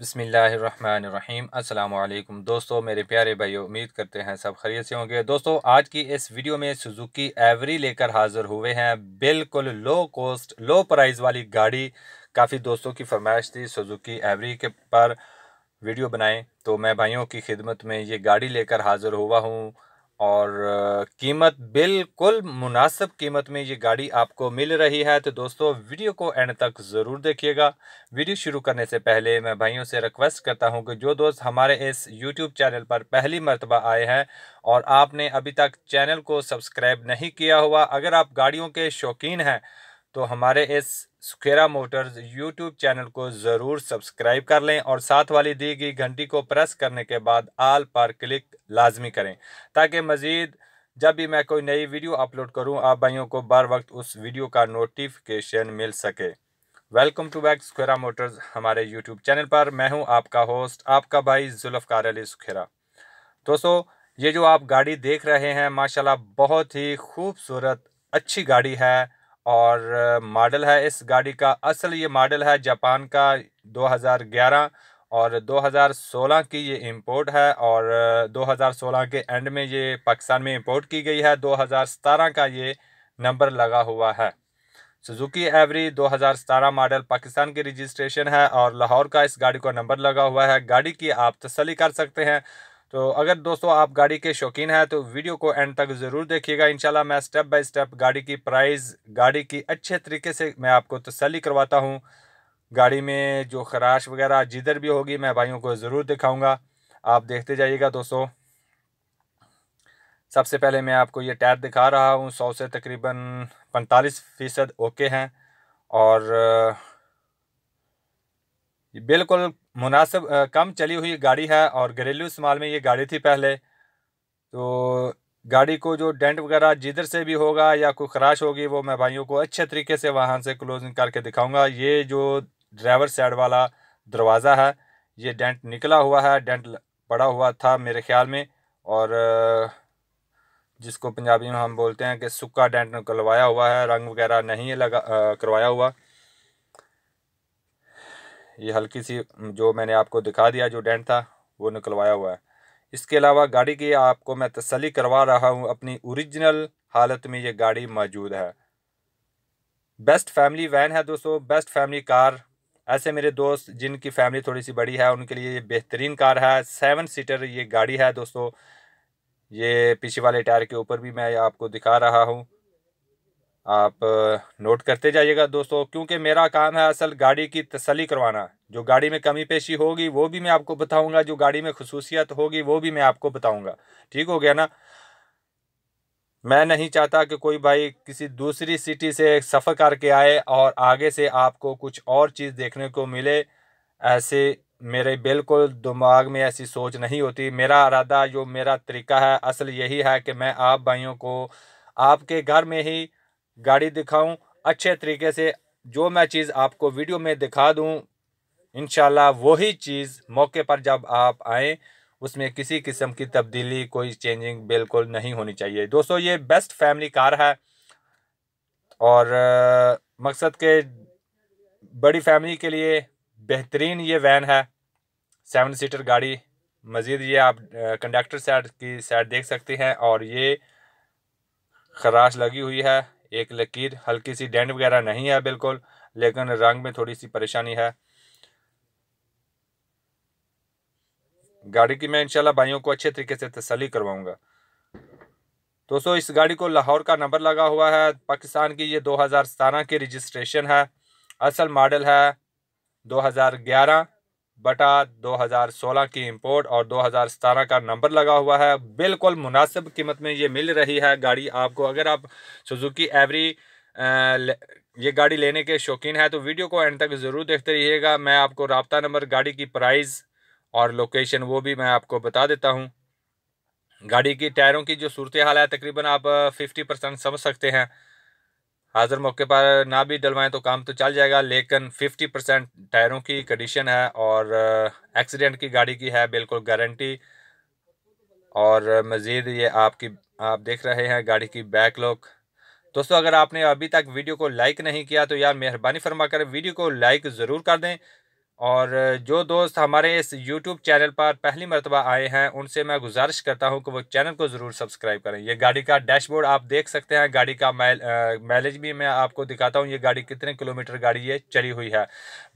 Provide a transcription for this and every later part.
बसमीम् अल्लाम दोस्तों मेरे प्यारे भाई उम्मीद करते हैं सब खरीद से होंगे दोस्तों आज की इस वीडियो में सुजुकी एवरी लेकर हाजिर हुए हैं बिल्कुल लो कॉस्ट लो प्राइस वाली गाड़ी काफ़ी दोस्तों की फरमाइश थी सुजुकी एवरी के पर वीडियो बनाएं तो मैं भाइयों की खिदमत में ये गाड़ी लेकर हाजिर हुआ हूँ और कीमत बिल्कुल मुनासिब कीमत में ये गाड़ी आपको मिल रही है तो दोस्तों वीडियो को एंड तक ज़रूर देखिएगा वीडियो शुरू करने से पहले मैं भाइयों से रिक्वेस्ट करता हूं कि जो दोस्त हमारे इस यूट्यूब चैनल पर पहली मरतबा आए हैं और आपने अभी तक चैनल को सब्सक्राइब नहीं किया हुआ अगर आप गाड़ियों के शौकीन हैं तो हमारे इस सुखेरा मोटर्स यूट्यूब चैनल को ज़रूर सब्सक्राइब कर लें और साथ वाली दी गई घंटी को प्रेस करने के बाद आल पर क्लिक लाजमी करें ताकि मज़ीद जब भी मैं कोई नई वीडियो अपलोड करूं आप भाइयों को बर वक्त उस वीडियो का नोटिफिकेशन मिल सके welcome to back Sukhera Motors हमारे यूट्यूब चैनल पर मैं हूँ आपका होस्ट आपका भाई जुल्फ़कार अली सुखेरा दोस्तों ये जो आप गाड़ी देख रहे हैं माशाल्लाह बहुत ही खूबसूरत अच्छी गाड़ी है और मॉडल है इस गाड़ी का असल ये मॉडल है जापान का 2011 और 2016 की ये इंपोर्ट है और 2016 के एंड में ये पाकिस्तान में इंपोर्ट की गई है 2017 का ये नंबर लगा हुआ है सुजुकी एवरी 2017 मॉडल पाकिस्तान की रजिस्ट्रेशन है और लाहौर का इस गाड़ी को नंबर लगा हुआ है गाड़ी की आप तसली कर सकते हैं तो अगर दोस्तों आप गाड़ी के शौकीन हैं तो वीडियो को एंड तक ज़रूर देखिएगा इंशाल्लाह मैं स्टेप बाय स्टेप गाड़ी की प्राइस गाड़ी की अच्छे तरीके से मैं आपको तसली करवाता हूँ गाड़ी में जो खराश वगैरह जिधर भी होगी मैं भाइयों को ज़रूर दिखाऊँगा आप देखते जाइएगा दोस्तों सबसे पहले मैं आपको ये टायर दिखा रहा हूँ सौ से तकरीबन पैंतालीस फ़ीसद ओके हैं और बिल्कुल मुनासिब कम चली हुई गाड़ी है और घरेलू इस्तेमाल में ये गाड़ी थी पहले तो गाड़ी को जो डेंट वगैरह जिधर से भी होगा या कोई खराश होगी वो मैं भाइयों को अच्छे तरीके से वहाँ से क्लोजिंग करके दिखाऊंगा ये जो ड्राइवर साइड वाला दरवाज़ा है ये डेंट निकला हुआ है डेंट पड़ा हुआ था मेरे ख्याल में और जिसको पंजाबी में हम बोलते हैं कि सुक्का डेंट निकलवाया हुआ है रंग वगैरह नहीं लगा करवाया हुआ ये हल्की सी जो मैंने आपको दिखा दिया जो डेंट था वो निकलवाया हुआ है इसके अलावा गाड़ी की आपको मैं तसली करवा रहा हूँ अपनी ओरिजिनल हालत में ये गाड़ी मौजूद है बेस्ट फैमिली वैन है दोस्तों बेस्ट फैमिली कार ऐसे मेरे दोस्त जिनकी फैमिली थोड़ी सी बड़ी है उनके लिए ये बेहतरीन कार है सेवन सीटर ये गाड़ी है दोस्तों ये पीछे वाले टायर के ऊपर भी मैं आपको दिखा रहा हूँ आप नोट करते जाइएगा दोस्तों क्योंकि मेरा काम है असल गाड़ी की तसली करवाना जो गाड़ी में कमी पेशी होगी वो भी मैं आपको बताऊंगा जो गाड़ी में खसूसियत होगी वो भी मैं आपको बताऊंगा ठीक हो गया ना मैं नहीं चाहता कि कोई भाई किसी दूसरी सिटी से सफ़र करके आए और आगे से आपको कुछ और चीज़ देखने को मिले ऐसे मेरे बिल्कुल दिमाग में ऐसी सोच नहीं होती मेरा इरादा जो मेरा तरीका है असल यही है कि मैं आप भाइयों को आपके घर में ही गाड़ी दिखाऊं अच्छे तरीके से जो मैं चीज़ आपको वीडियो में दिखा दूं इन वही चीज़ मौके पर जब आप आएँ उसमें किसी किस्म की तब्दीली कोई चेंजिंग बिल्कुल नहीं होनी चाहिए दोस्तों ये बेस्ट फैमिली कार है और मकसद के बड़ी फैमिली के लिए बेहतरीन ये वैन है सेवन सीटर गाड़ी मज़ीद ये आप कंडक्टर साइड की साइड देख सकते हैं और ये खराश लगी हुई है एक लकीर हल्की सी डेंट वगैरह नहीं है बिल्कुल लेकिन रंग में थोड़ी सी परेशानी है गाड़ी की मैं इंशाल्लाह भाइयों को अच्छे तरीके से तसली करवाऊंगा दोस्तों इस गाड़ी को लाहौर का नंबर लगा हुआ है पाकिस्तान की ये 2017 की रजिस्ट्रेशन है असल मॉडल है 2011 बटा 2016 की इंपोर्ट और 2017 का नंबर लगा हुआ है बिल्कुल मुनासिब कीमत में ये मिल रही है गाड़ी आपको अगर आप सुजुकी एवरी ये गाड़ी लेने के शौकीन है तो वीडियो को एंड तक ज़रूर देखते रहिएगा मैं आपको रबता नंबर गाड़ी की प्राइस और लोकेशन वो भी मैं आपको बता देता हूँ गाड़ी की टायरों की जो सूरत हाल है तकरीबन आप फिफ्टी परसेंट समझ सकते हैं हाजिर मौके पर ना भी डलवाएं तो काम तो चल जाएगा लेकिन 50 परसेंट टायरों की कंडीशन है और एक्सीडेंट की गाड़ी की है बिल्कुल गारंटी और मज़ीद ये आपकी आप देख रहे हैं गाड़ी की बैक लुक दोस्तों अगर आपने अभी तक वीडियो को लाइक नहीं किया तो यार मेहरबानी फरमा कर वीडियो को लाइक ज़रूर कर दें और जो दोस्त हमारे इस यूट्यूब चैनल पर पहली मरतबा आए हैं उनसे मैं गुजारिश करता हूं कि वो चैनल को ज़रूर सब्सक्राइब करें ये गाड़ी का डैशबोर्ड आप देख सकते हैं गाड़ी का मैल माइलेज भी मैं आपको दिखाता हूं ये गाड़ी कितने किलोमीटर गाड़ी ये चली हुई है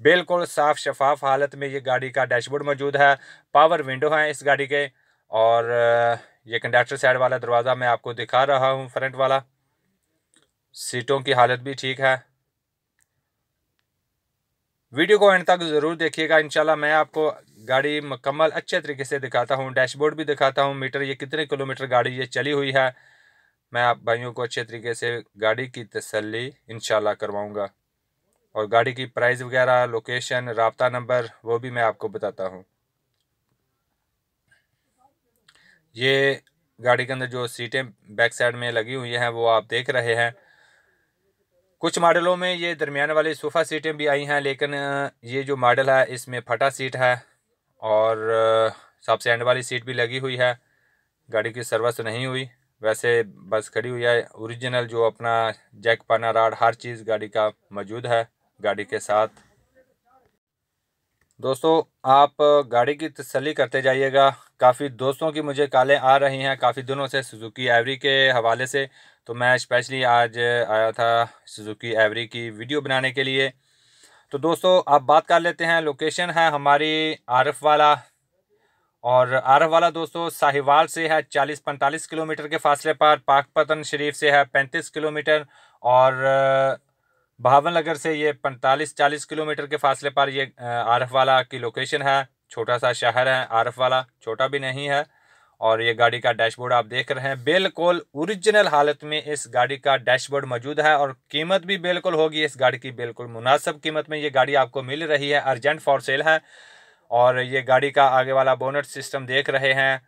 बिल्कुल साफ़ शफाफ हालत में ये गाड़ी का डैशबोर्ड मौजूद है पावर विंडो हैं इस गाड़ी के और ये कंडक्टर साइड वाला दरवाज़ा मैं आपको दिखा रहा हूँ फ्रंट वाला सीटों की हालत भी ठीक है वीडियो को एंड तक ज़रूर देखिएगा इंशाल्लाह मैं आपको गाड़ी मुकम्मल अच्छे तरीके से दिखाता हूँ डैशबोर्ड भी दिखाता हूँ मीटर ये कितने किलोमीटर गाड़ी ये चली हुई है मैं आप भाइयों को अच्छे तरीके से गाड़ी की तसली इनशाला करवाऊँगा और गाड़ी की प्राइस वगैरह लोकेशन रबता नंबर वो भी मैं आपको बताता हूँ ये गाड़ी के अंदर जो सीटें बैक साइड में लगी हुई हैं वो आप देख रहे हैं कुछ मॉडलों में ये दरमियान वाली सोफ़ा सीटें भी आई हैं लेकिन ये जो मॉडल है इसमें फटा सीट है और सबसे एंड वाली सीट भी लगी हुई है गाड़ी की सर्विस नहीं हुई वैसे बस खड़ी हुई है ओरिजिनल जो अपना जैक पाना राड हर चीज़ गाड़ी का मौजूद है गाड़ी के साथ दोस्तों आप गाड़ी की तसली करते जाइएगा काफ़ी दोस्तों की मुझे कालें आ रही हैं काफ़ी दिनों से सुजुकी एवरी के हवाले से तो मैं स्पेशली आज आया था सुजुकी एवरी की वीडियो बनाने के लिए तो दोस्तों आप बात कर लेते हैं लोकेशन है हमारी आरफ वाला और आरफ वाला दोस्तों साहिवाल से है 40-45 किलोमीटर के फासले पर पाकपतन शरीफ से है 35 किलोमीटर और भावनगर से ये पैंतालीस चालीस किलोमीटर के फासले पर ये आरफ वाला की लोकेशन है छोटा सा शहर है आरफ वाला छोटा भी नहीं है और ये गाड़ी का डैशबोर्ड आप देख रहे हैं बिल्कुल ओरिजिनल हालत में इस गाड़ी का डैशबोर्ड मौजूद है और कीमत भी बिल्कुल होगी इस गाड़ी की बिल्कुल मुनासब कीमत में ये गाड़ी आपको मिल रही है अर्जेंट फॉर सेल है और ये गाड़ी का आगे वाला बोनट सिस्टम देख रहे हैं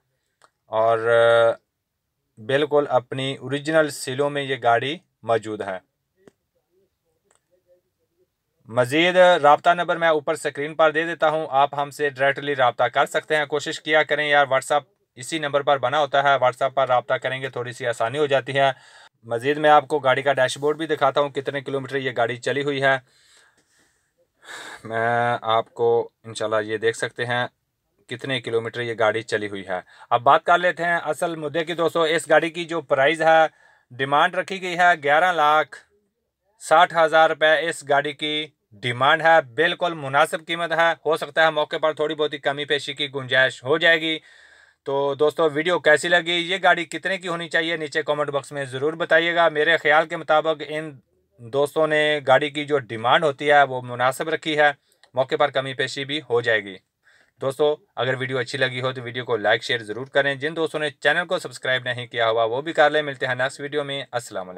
और बिल्कुल अपनी ओरिजिनल सीलों में ये गाड़ी मौजूद है मज़ीद रबता नंबर मैं ऊपर स्क्रीन पर दे देता हूँ आप हमसे डायरेक्टली रबता कर सकते हैं कोशिश किया करें यार व्हाट्सअप इसी नंबर पर बना होता है व्हाट्सअप पर रबता करेंगे थोड़ी सी आसानी हो जाती है मज़ीद मैं आपको गाड़ी का डैशबोर्ड भी दिखाता हूँ कितने किलोमीटर ये गाड़ी चली हुई है मैं आपको इनशाला ये देख सकते हैं कितने किलोमीटर ये गाड़ी चली हुई है अब बात कर लेते हैं असल मुद्दे की दोस्तों इस गाड़ी की जो प्राइस है डिमांड रखी गई है ग्यारह लाख साठ हज़ार रुपये इस गाड़ी की डिमांड है बिल्कुल मुनासिब कीमत है हो सकता है मौके पर थोड़ी बहुत ही कमी पेशी की गुंजाइश हो जाएगी तो दोस्तों वीडियो कैसी लगी ये गाड़ी कितने की होनी चाहिए नीचे कमेंट बॉक्स में ज़रूर बताइएगा मेरे ख्याल के मुताबिक इन दोस्तों ने गाड़ी की जो डिमांड होती है वो मुनासिब रखी है मौके पर कमी पेशी भी हो जाएगी दोस्तों अगर वीडियो अच्छी लगी हो तो वीडियो को लाइक शेयर ज़रूर करें जिन दोस्तों ने चैनल को सब्सक्राइब नहीं किया हुआ वो भी कर लें मिलते हैं नेक्स्ट वीडियो में असलम